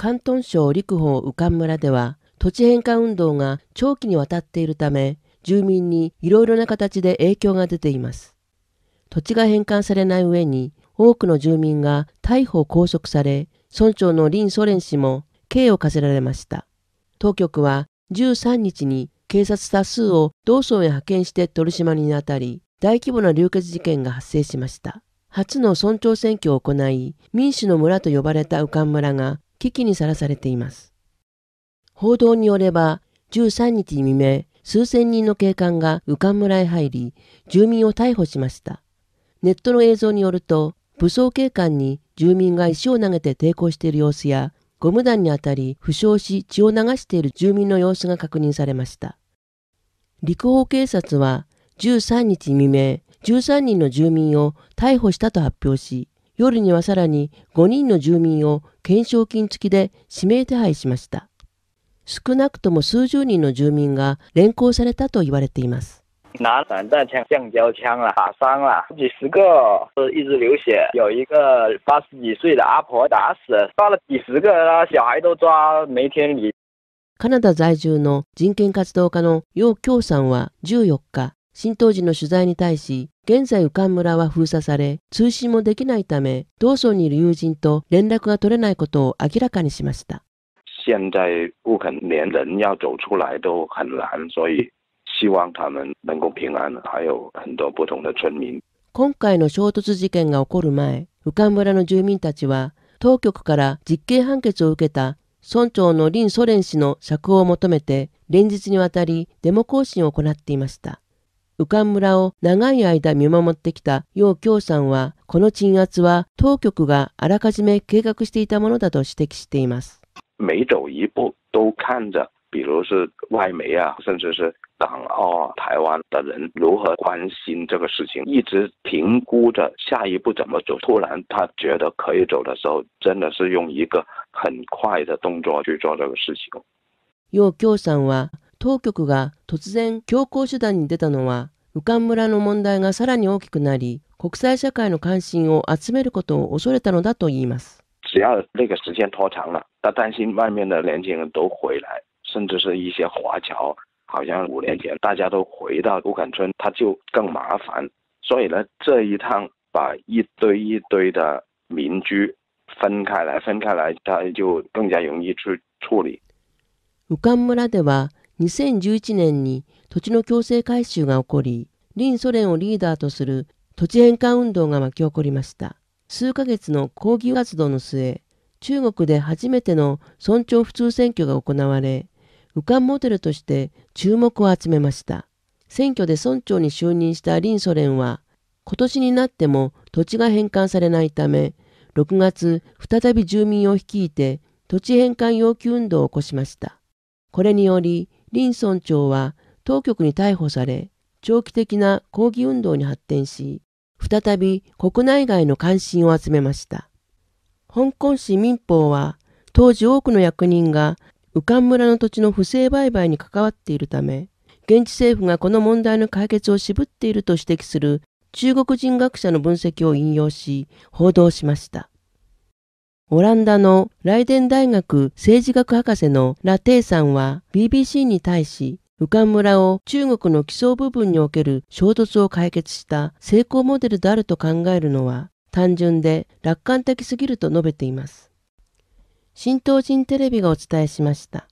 広東省陸豊右官村では、土地返還運動が長期にわたっているため、住民にいろいろな形で影響が出ています。土地が返還されない上に、多くの住民が逮捕・拘束され、村長の林ソ連氏も刑を課せられました。当局は13日に警察多数を同村へ派遣して取り締まりにあたり、大規模な流血事件が発生しました。初の村長選挙を行い、民主の村と呼ばれたかん村が危機にさらされています。報道によれば、13日未明、数千人の警官が右官村へ入り、住民を逮捕しました。ネットの映像によると、武装警官に住民が石を投げて抵抗している様子や、ゴム弾にあたり負傷し血を流している住民の様子が確認されました。陸法警察は13日未明、13人の住民を逮捕したと発表し、夜にはさらに5人の住民を懸賞金付きで指名手配しました。少なくとも数十人の住民が連行されたと言われています。カナダ在住の人権活動家の楊京さんは14日、新当時の取材に対し、現在かん村は封鎖され、通信もできないため、道村にいる友人と連絡が取れないことを明らかにしました。現在不肯连人要走出来都很难，所以希望他们能够平安。还有很多不同的村民。今回の衝突事件が起こる前、かん村の住民たちは当局から実刑判決を受けた村長の林ソ連氏の釈放を求めて連日にわたりデモ行進を行っていました。右官村を長い間見守ってきた楊京さんは、この鎮圧は当局があらかじめ計画していたものだと指摘しています。每走一步都看着比如是外媒啊，甚至是港澳、台湾的人如何关心这个事情，一直评估着下一步怎么走。突然他觉得可以走的时候，真的是用一个很快的动作去做这个事情。又京さんは当局が突然強硬手段に出たのは、武漢村の問題がさらに大きくなり、国際社会の関心を集めることを恐れたのだと言います。只要那个时间拖长了，他担心外面的年轻人都回来，甚至是一些华侨，好像五年前大家都回到武村，他就更麻烦。所以呢，这一趟把一堆一堆的民居分来分他就更加容易去理。武漢村では2011年に土地の強制改修が起こり、臨ソ連をリーダーとする土地返還運動が巻き起こりました。数ヶ月の抗議活動の末、中国で初めての村長普通選挙が行われ、武漢モデルとして注目を集めました。選挙で村長に就任した臨ソ連は、今年になっても土地が返還されないため、6月再び住民を率いて土地返還要求運動を起こしました。これにより、ン村長は当局に逮捕され、長期的な抗議運動に発展し、再び国内外の関心を集めました。香港市民法は、当時多くの役人が武漢村の土地の不正売買に関わっているため、現地政府がこの問題の解決を渋っていると指摘する中国人学者の分析を引用し、報道しました。オランダのライデン大学政治学博士のラテイさんは BBC に対し、武漢村を中国の基礎部分における衝突を解決した成功モデルであると考えるのは単純で楽観的すぎると述べています。新東人テレビがお伝えしました。